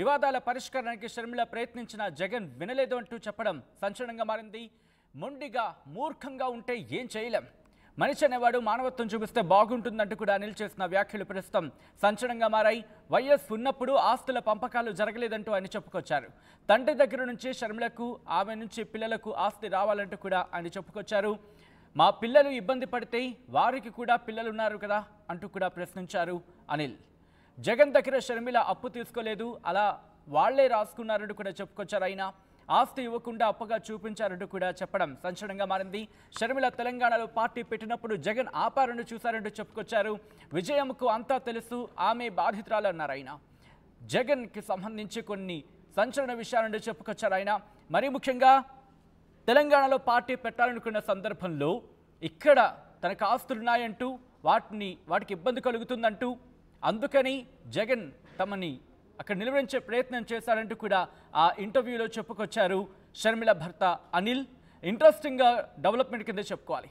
వివాదాల పరిష్కారానికి షర్మిల ప్రయత్నించిన జగన్ వినలేదు అంటూ చెప్పడం సంచలనంగా మారింది మొండిగా మూర్ఖంగా ఉంటే ఏం చేయలేం మనిషి అనేవాడు మానవత్వం చూపిస్తే బాగుంటుందంటూ కూడా అనిల్ చేసిన వ్యాఖ్యలు ప్రస్తుతం సంచలనంగా మారాయి వైఎస్ ఉన్నప్పుడు ఆస్తుల పంపకాలు జరగలేదంటూ ఆయన చెప్పుకొచ్చారు తండ్రి దగ్గర నుంచి షర్మిలకు ఆమె నుంచి పిల్లలకు ఆస్తి రావాలంటూ కూడా ఆయన చెప్పుకొచ్చారు మా పిల్లలు ఇబ్బంది పడితే వారికి కూడా పిల్లలున్నారు కదా అంటూ కూడా ప్రశ్నించారు అనిల్ జగన్ దగ్గర షర్మిల అప్పు తీసుకోలేదు అలా వాళ్లే రాసుకున్నారని కూడా చెప్పుకొచ్చారు ఆయన ఆస్తి ఇవ్వకుండా అప్పగా చూపించారంటూ కూడా చెప్పడం సంచలనంగా మారింది షర్మిల తెలంగాణలో పార్టీ పెట్టినప్పుడు జగన్ ఆపారని చూశారంటూ చెప్పుకొచ్చారు విజయంకు అంతా తెలుసు ఆమె బాధితురాలు అన్నారు ఆయన జగన్కి సంబంధించి కొన్ని సంచలన విషయాలను చెప్పుకొచ్చారు ఆయన మరీ ముఖ్యంగా తెలంగాణలో పార్టీ పెట్టాలనుకున్న సందర్భంలో ఇక్కడ తనకు ఆస్తులున్నాయంటూ వాటిని వాటికి ఇబ్బంది కలుగుతుందంటూ అందుకని జగన్ తమని అక్కడ నిలవరించే ప్రయత్నం చేశారంటూ కూడా ఆ ఇంటర్వ్యూలో చెప్పుకొచ్చారు షర్మిల భర్త అనిల్ ఇంట్రెస్టింగ్గా డెవలప్మెంట్ కింద చెప్పుకోవాలి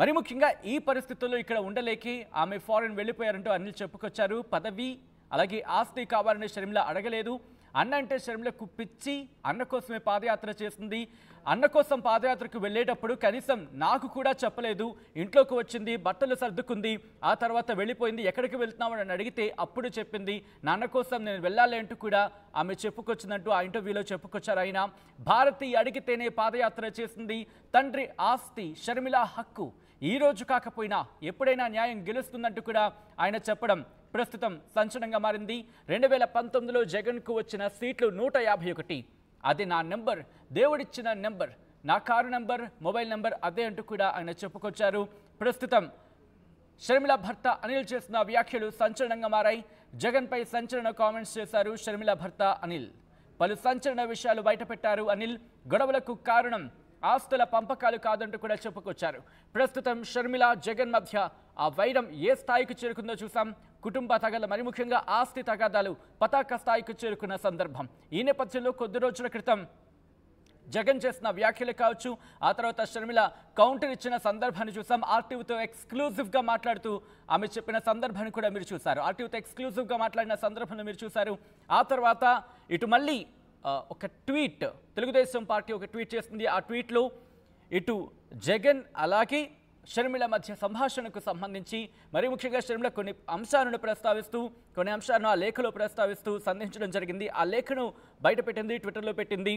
మరి ముఖ్యంగా ఈ పరిస్థితుల్లో ఇక్కడ ఉండలేకి ఆమె ఫారెన్ వెళ్ళిపోయారంటూ అనిల్ చెప్పుకొచ్చారు పదవి అలాగే ఆస్తి కావాలని షర్మిల అడగలేదు అన్న అంటే శర్మిల కుప్పిచ్చి అన్న కోసమే పాదయాత్ర చేసింది అన్న కోసం పాదయాత్రకు వెళ్ళేటప్పుడు కనీసం నాకు కూడా చెప్పలేదు ఇంట్లోకి వచ్చింది బట్టలు సర్దుకుంది ఆ తర్వాత వెళ్ళిపోయింది ఎక్కడికి వెళ్తున్నామని అని అడిగితే అప్పుడు చెప్పింది నాన్న కోసం నేను వెళ్ళాలి అంటూ కూడా ఆమె చెప్పుకొచ్చిందంటూ ఆ ఇంటర్వ్యూలో చెప్పుకొచ్చారు ఆయన భారతి అడిగితేనే పాదయాత్ర చేసింది తండ్రి ఆస్తి షర్మిల హక్కు ఈ రోజు కాకపోయినా ఎప్పుడైనా న్యాయం గెలుస్తుందంటూ కూడా ఆయన చెప్పడం ప్రస్తుతం సంచలనంగా మారింది రెండు వేల పంతొమ్మిదిలో జగన్కు వచ్చిన సీట్లు నూట యాభై ఒకటి అది నా నెంబర్ దేవుడిచ్చిన నెంబర్ నా కారు నెంబర్ మొబైల్ నెంబర్ అదే అంటూ కూడా ఆయన చెప్పుకొచ్చారు ప్రస్తుతం షర్మిల భర్త అనిల్ చేసిన వ్యాఖ్యలు సంచలనంగా మారాయి జగన్పై సంచలన కామెంట్స్ చేశారు షర్మిల భర్త అనిల్ పలు సంచలన విషయాలు బయటపెట్టారు అనిల్ గొడవలకు కారణం ఆస్తుల పంపకాలు కాదంటూ కూడా చెప్పుకొచ్చారు ప్రస్తుతం షర్మిల జగన్ మధ్య ఆ వైరం ఏ స్థాయికి చేరుకుందో చూసాం కుటుంబ తగాదాలు మరి ముఖ్యంగా ఆస్తి తగాదాలు పతాక స్థాయికి చేరుకున్న సందర్భం ఈ నేపథ్యంలో కొద్ది రోజుల క్రితం జగన్ చేసిన వ్యాఖ్యలు కావచ్చు ఆ తర్వాత షర్మిల కౌంటర్ ఇచ్చిన సందర్భాన్ని చూసాం ఆర్టీవీతో ఎక్స్క్లూజివ్గా మాట్లాడుతూ ఆమె చెప్పిన సందర్భాన్ని కూడా మీరు చూశారు ఆర్టీవీతో ఎక్స్క్లూజివ్గా మాట్లాడిన సందర్భాన్ని మీరు చూశారు ఆ తర్వాత ఇటు మళ్ళీ ఒక ట్వీట్ తెలుగుదేశం పార్టీ ఒక ట్వీట్ చేస్తుంది ఆ ట్వీట్లో ఇటు జగన్ అలాగే షర్మిల మధ్య సంభాషణకు సంబంధించి మరీ ముఖ్యంగా షర్మిల కొన్ని అంశాలను ప్రస్తావిస్తూ కొన్ని అంశాలను ఆ లేఖలో ప్రస్తావిస్తూ సంధించడం జరిగింది ఆ లేఖను బయటపెట్టింది ట్విట్టర్లో పెట్టింది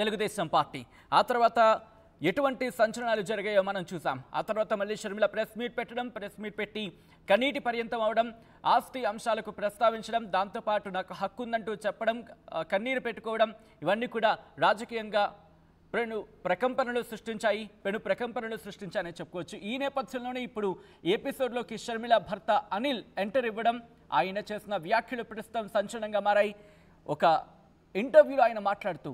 తెలుగుదేశం పార్టీ ఆ తర్వాత ఎటువంటి సంచలనాలు జరిగాయో మనం చూసాం ఆ తర్వాత మళ్ళీ షర్మిల ప్రెస్ మీట్ పెట్టడం ప్రెస్ మీట్ పెట్టి కన్నీటి పర్యంతం అవడం ఆస్తి అంశాలకు ప్రస్తావించడం దాంతోపాటు నాకు హక్కు ఉందంటూ చెప్పడం కన్నీరు పెట్టుకోవడం ఇవన్నీ కూడా రాజకీయంగా పెను ప్రకంపనలు సృష్టించాయి పెను ప్రకంపనలు సృష్టించాయని చెప్పుకోవచ్చు ఈ నేపథ్యంలోనే ఇప్పుడు ఎపిసోడ్లోకి షర్మిల భర్త అనిల్ ఎంటర్ ఇవ్వడం ఆయన చేసిన వ్యాఖ్యలు ప్రస్తుతం సంచలనంగా మారాయి ఒక ఇంటర్వ్యూలో ఆయన మాట్లాడుతూ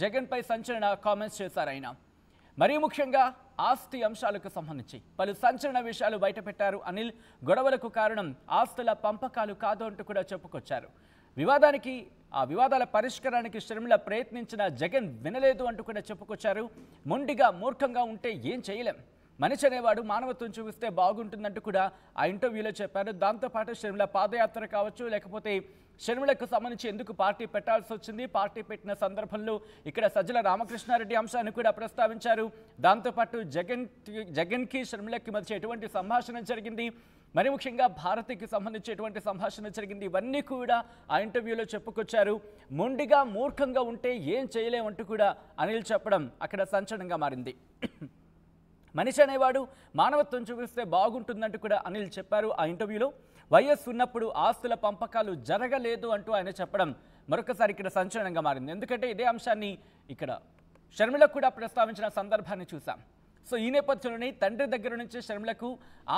జగన్పై సంచలన కామెంట్స్ చేశారు ఆయన మరీ ముఖ్యంగా ఆస్తి అంశాలకు సంబంధించి పలు సంచలన విషయాలు బయటపెట్టారు అనిల్ గొడవలకు కారణం ఆస్తుల పంపకాలు కాదు అంటూ కూడా చెప్పుకొచ్చారు వివాదానికి ఆ వివాదాల పరిష్కారానికి శ్రమల ప్రయత్నించిన జగన్ వినలేదు అంటూ కూడా చెప్పుకొచ్చారు మొండిగా మూర్ఖంగా ఉంటే ఏం చేయలేం మనిషి అనేవాడు మానవత్వం చూపిస్తే బాగుంటుందంటూ కూడా ఆ ఇంటర్వ్యూలో చెప్పారు దాంతోపాటు షర్మిల పాదయాత్ర కావచ్చు లేకపోతే షర్మిలకు సంబంధించి ఎందుకు పార్టీ పెట్టాల్సి వచ్చింది పార్టీ పెట్టిన సందర్భంలో ఇక్కడ సజ్జల రామకృష్ణారెడ్డి అంశాన్ని కూడా ప్రస్తావించారు దాంతోపాటు జగన్ జగన్కి షర్మిలకి మధ్య ఎటువంటి సంభాషణ జరిగింది మరి ముఖ్యంగా భారతికి సంబంధించేటువంటి సంభాషణ జరిగింది ఇవన్నీ కూడా ఆ ఇంటర్వ్యూలో చెప్పుకొచ్చారు మొండిగా మూర్ఖంగా ఉంటే ఏం చేయలేమంటూ కూడా అనిల్ చెప్పడం అక్కడ సంచలనంగా మారింది మనిషి అనేవాడు మానవత్వం చూపిస్తే బాగుంటుందంటూ కూడా అనిల్ చెప్పారు ఆ ఇంటర్వ్యూలో వైఎస్ ఉన్నప్పుడు ఆస్తుల పంపకాలు జరగలేదు అంటూ ఆయన చెప్పడం మరొకసారి ఇక్కడ సంచలనంగా మారింది ఎందుకంటే ఇదే అంశాన్ని ఇక్కడ షర్మిల కూడా ప్రస్తావించిన సందర్భాన్ని చూసాం సో ఈ నేపథ్యంలోనే తండ్రి దగ్గర నుంచి షర్మిలకు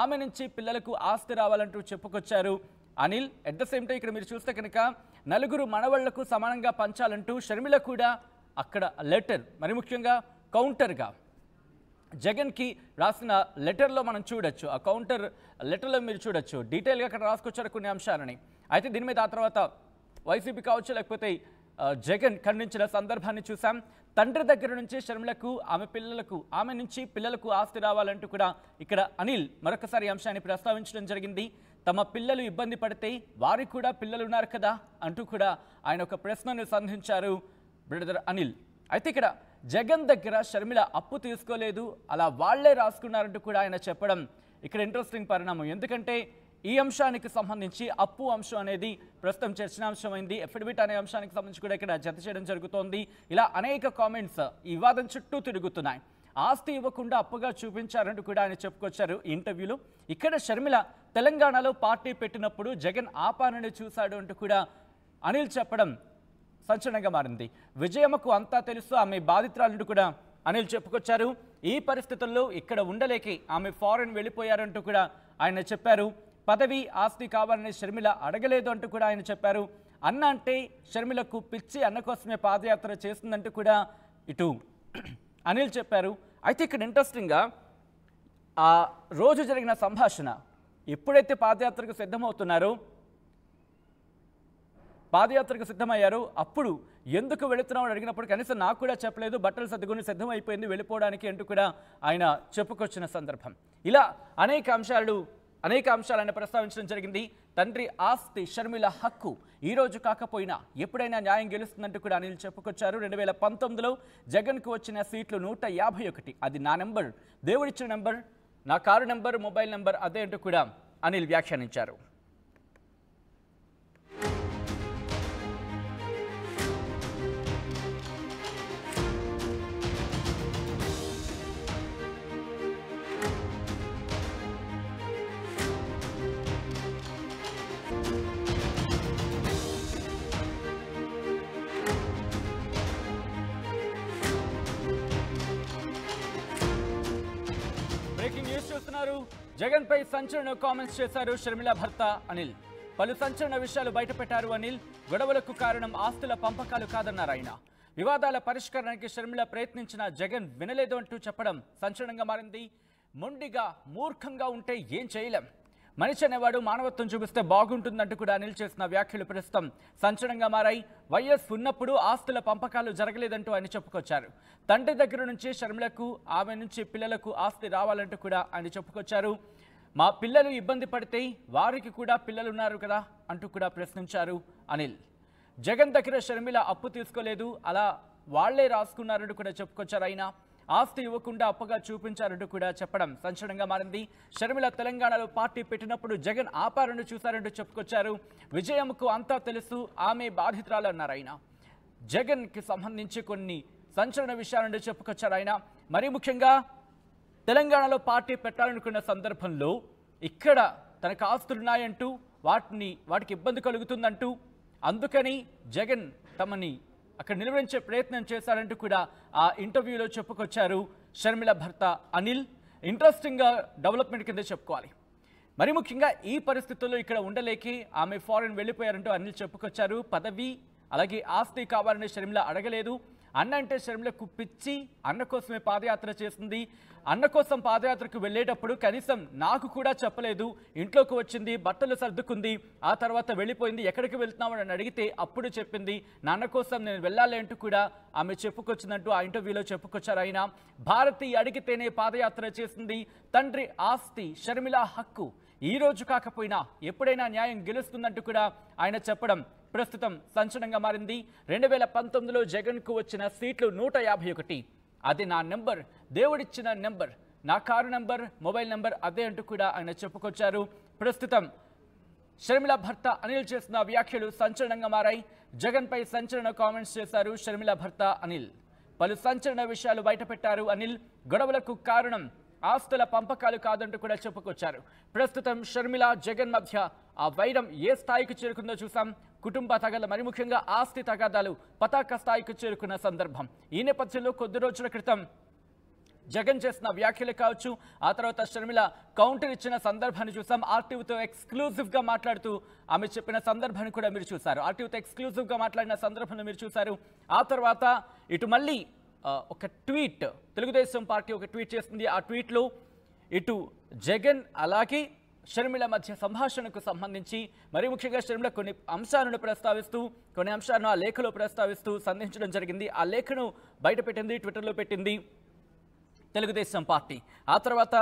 ఆమె నుంచి పిల్లలకు ఆస్తి రావాలంటూ చెప్పుకొచ్చారు Anil at the same time ఇక్కడ మీరు చూస్తే కనుక నలుగురు మనవళ్లకు సమానంగా పంచాలంటూ షర్మిల కూడా అక్కడ లెటర్ మరి ముఖ్యంగా కౌంటర్గా జగన్కి రాసిన లెటర్లో మనం చూడొచ్చు ఆ కౌంటర్ లెటర్లో మీరు చూడొచ్చు డీటెయిల్గా అక్కడ రాసుకొచ్చారు కొన్ని అంశాలని అయితే దీని మీద ఆ తర్వాత వైసీపీ కావచ్చు లేకపోతే జగన్ ఖండించిన సందర్భాన్ని చూసాం తండ్రి దగ్గర నుంచి శర్మలకు ఆమె పిల్లలకు ఆమె నుంచి పిల్లలకు ఆస్తి రావాలంటూ కూడా ఇక్కడ అనిల్ మరొకసారి అంశాన్ని ప్రస్తావించడం జరిగింది తమ పిల్లలు ఇబ్బంది పడితే వారికి కూడా పిల్లలు ఉన్నారు కదా అంటూ కూడా ఆయన ఒక ప్రశ్నను సంధించారు బ్రదర్ అనిల్ అయితే ఇక్కడ జగన్ దగ్గర షర్మిల అప్పు తీసుకోలేదు అలా వాళ్లే రాసుకున్నారంటూ కూడా ఆయన చెప్పడం ఇక్కడ ఇంట్రెస్టింగ్ పరిణామం ఎందుకంటే ఈ అంశానికి సంబంధించి అప్పు అంశం అనేది ప్రస్తుతం చర్చనాంశమైంది ఎఫిడవిట్ అనే అంశానికి సంబంధించి కూడా ఇక్కడ జత చేయడం జరుగుతోంది ఇలా అనేక కామెంట్స్ ఈ వాదం చుట్టూ తిరుగుతున్నాయి ఆస్తి ఇవ్వకుండా అప్పుగా చూపించారంటూ కూడా ఆయన చెప్పుకొచ్చారు ఇంటర్వ్యూలో ఇక్కడ షర్మిల తెలంగాణలో పార్టీ పెట్టినప్పుడు జగన్ ఆపానని చూశాడు అంటూ కూడా అనిల్ చెప్పడం సంచలనంగా మారింది విజయమ్మకు అంతా తెలుసు ఆమె బాధితురాలను కూడా అనిల్ చెప్పుకొచ్చారు ఈ పరిస్థితుల్లో ఇక్కడ ఉండలేకి ఆమె ఫారెన్ వెళ్ళిపోయారంటూ కూడా ఆయన చెప్పారు పదవి ఆస్తి కావాలని షర్మిల అడగలేదు అంటూ కూడా ఆయన చెప్పారు అన్న అంటే షర్మిలకు పిచ్చి అన్న కోసమే పాదయాత్ర చేస్తుందంటూ కూడా ఇటు అనిల్ చెప్పారు అయితే ఇక్కడ ఇంట్రెస్టింగ్గా ఆ రోజు జరిగిన సంభాషణ ఎప్పుడైతే పాదయాత్రకు సిద్ధమవుతున్నారో పాదయాత్రకు సిద్ధమయ్యారు అప్పుడు ఎందుకు వెళుతున్నామని అడిగినప్పుడు కనీసం నాకు కూడా చెప్పలేదు బట్టలు సర్దుకుని సిద్ధమైపోయింది వెళ్ళిపోవడానికి అంటూ కూడా ఆయన చెప్పుకొచ్చిన సందర్భం ఇలా అనేక అంశాలు అనేక అంశాలను ప్రస్తావించడం జరిగింది తండ్రి ఆస్తి షర్మిల హక్కు ఈ రోజు కాకపోయినా ఎప్పుడైనా న్యాయం గెలుస్తుందంటూ కూడా అనిల్ చెప్పుకొచ్చారు రెండు వేల పంతొమ్మిదిలో జగన్కు వచ్చిన సీట్లు నూట యాభై ఒకటి అది నా నెంబర్ దేవుడిచ్చిన నెంబర్ నా కారు నెంబర్ మొబైల్ నెంబర్ అదే అంటూ కూడా అనిల్ వ్యాఖ్యానించారు ఉన్నారు జగన్ పై సంచలన కామెంట్స్ చేశారు షర్మిల భర్త అనిల్ పలు సంచలన విషయాలు బయటపెట్టారు అనిల్ గొడవలకు కారణం ఆస్తుల పంపకాలు కాదన్నారు ఆయన వివాదాల పరిష్కరణకి షర్మిల ప్రయత్నించిన జగన్ వినలేదు అంటూ చెప్పడం సంచలనంగా మారింది మొండిగా మూర్ఖంగా ఉంటే ఏం చేయలేం మనిషి అనేవాడు మానవత్వం చూపిస్తే బాగుంటుందంటూ కూడా అనిల్ చేసిన వ్యాఖ్యలు ప్రస్తుతం సంచలనంగా మారాయి వైఎస్ ఉన్నప్పుడు ఆస్తుల పంపకాలు జరగలేదంటూ ఆయన చెప్పుకొచ్చారు తండ్రి దగ్గర నుంచి శర్మిలకు ఆమె నుంచి పిల్లలకు ఆస్తి రావాలంటూ కూడా ఆయన చెప్పుకొచ్చారు మా పిల్లలు ఇబ్బంది పడితే వారికి కూడా పిల్లలు ఉన్నారు కదా అంటూ కూడా ప్రశ్నించారు అనిల్ జగన్ దగ్గర షర్మిల అప్పు తీసుకోలేదు అలా వాళ్లే రాసుకున్నారంటూ కూడా చెప్పుకొచ్చారు అయినా ఆస్తి ఇవ్వకుండా అప్పగా చూపించారంటూ కూడా చెప్పడం సంచలనంగా మారింది షర్మిల తెలంగాణలో పార్టీ పెట్టినప్పుడు జగన్ ఆపారను చూశారంటూ చెప్పుకొచ్చారు విజయంకు అంతా తెలుసు ఆమె బాధితురాలన్నారు ఆయన జగన్కి సంబంధించి కొన్ని సంచలన విషయాలను చెప్పుకొచ్చారు ఆయన మరీ ముఖ్యంగా తెలంగాణలో పార్టీ పెట్టాలనుకున్న సందర్భంలో ఇక్కడ తనకు ఆస్తులున్నాయంటూ వాటిని వాటికి ఇబ్బంది కలుగుతుందంటూ అందుకని జగన్ తమని అక్కడ నిలువరించే ప్రయత్నం చేశారంటూ కూడా ఆ ఇంటర్వ్యూలో చెప్పుకొచ్చారు షర్మిల భర్త అనిల్ ఇంట్రెస్టింగ్గా డెవలప్మెంట్ కింద చెప్పుకోవాలి మరి ముఖ్యంగా ఈ పరిస్థితుల్లో ఇక్కడ ఉండలేకి ఆమె ఫారెన్ వెళ్ళిపోయారంటూ అనిల్ చెప్పుకొచ్చారు పదవి అలాగే ఆస్తి కావాలని షర్మిల అడగలేదు అన్న అంటే శరంలో కుప్పించి అన్న కోసమే పాదయాత్ర చేసింది అన్న కోసం పాదయాత్రకు వెళ్ళేటప్పుడు కనీసం నాకు కూడా చెప్పలేదు ఇంట్లోకి వచ్చింది బట్టలు సర్దుకుంది ఆ తర్వాత వెళ్ళిపోయింది ఎక్కడికి వెళ్తున్నావు అని అడిగితే అప్పుడు చెప్పింది నాన్న కోసం నేను వెళ్ళాలి అంటూ కూడా ఆమె చెప్పుకొచ్చిందంటూ ఆ ఇంటర్వ్యూలో చెప్పుకొచ్చారు ఆయన భారతి అడిగితేనే పాదయాత్ర చేసింది తండ్రి ఆస్తి షర్మిల హక్కు ఈ రోజు కాకపోయినా ఎప్పుడైనా న్యాయం గెలుస్తుందంటూ కూడా ఆయన చెప్పడం ప్రస్తుతం సంచలనంగా మారింది రెండు వేల పంతొమ్మిదిలో జగన్కు వచ్చిన సీట్లు నూట యాభై ఒకటి అది నా నెంబర్ దేవుడిచ్చిన నెంబర్ నా కారు నెంబర్ మొబైల్ నెంబర్ అదే అంటూ కూడా ఆయన చెప్పుకొచ్చారు ప్రస్తుతం షర్మిల భర్త అనిల్ చేసిన వ్యాఖ్యలు సంచలనంగా మారాయి జగన్పై సంచలన కామెంట్స్ చేశారు షర్మిల భర్త అనిల్ పలు సంచలన విషయాలు బయటపెట్టారు అనిల్ గొడవలకు కారణం ఆస్తుల పంపకాలు కాదంటూ కూడా చెప్పుకొచ్చారు ప్రస్తుతం షర్మిల జగన్ మధ్య ఆ వైరం ఏ స్థాయికి చేరుకుందో చూసాం కుటుంబ తగాదాలు మరి ముఖ్యంగా ఆస్తి తగాదాలు పతాక స్థాయికి చేరుకున్న సందర్భం ఈ నేపథ్యంలో కొద్ది రోజుల క్రితం జగన్ చేసిన వ్యాఖ్యలు కావచ్చు ఆ తర్వాత షర్మిల కౌంటర్ ఇచ్చిన సందర్భాన్ని చూసాం ఆర్టీవీతో ఎక్స్క్లూజివ్గా మాట్లాడుతూ ఆమె చెప్పిన సందర్భాన్ని కూడా మీరు చూశారు ఆర్టీవీతో ఎక్స్క్లూజివ్గా మాట్లాడిన సందర్భాన్ని మీరు చూశారు ఆ తర్వాత ఇటు మళ్ళీ ఒక ట్వీట్ తెలుగుదేశం పార్టీ ఒక ట్వీట్ చేసింది ఆ ట్వీట్లో ఇటు జగన్ అలాగే శర్మిల మధ్య సంభాషణకు సంబంధించి మరి ముఖ్యంగా షర్మిల కొన్ని అంశాలను ప్రస్తావిస్తూ కొన్ని అంశాలను ఆ లేఖలో ప్రస్తావిస్తూ సంధించడం జరిగింది ఆ లేఖను బయటపెట్టింది ట్విట్టర్లో పెట్టింది తెలుగుదేశం పార్టీ ఆ తర్వాత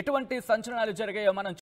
ఎటువంటి సంచలనాలు జరిగాయో మనం